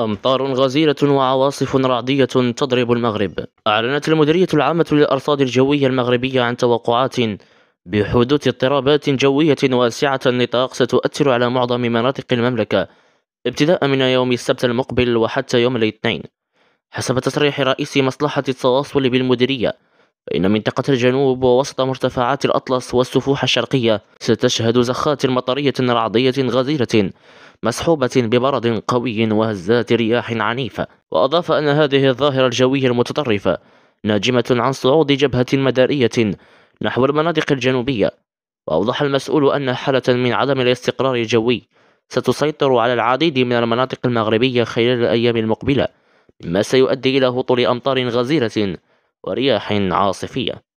أمطار غزيرة وعواصف رعدية تضرب المغرب أعلنت المديرية العامة للأرصاد الجوية المغربية عن توقعات بحدوث اضطرابات جوية واسعة النطاق ستؤثر على معظم مناطق المملكة ابتداء من يوم السبت المقبل وحتى يوم الاثنين حسب تصريح رئيس مصلحة التواصل بالمديرية فإن منطقة الجنوب ووسط مرتفعات الأطلس والسفوح الشرقية ستشهد زخات مطرية رعدية غزيرة مسحوبة ببرد قوي وهزات رياح عنيفة وأضاف أن هذه الظاهرة الجوية المتطرفة ناجمة عن صعود جبهة مدارية نحو المناطق الجنوبية وأوضح المسؤول أن حالة من عدم الاستقرار الجوي ستسيطر على العديد من المناطق المغربية خلال الأيام المقبلة مما سيؤدي إلى هطول أمطار غزيرة ورياح عاصفية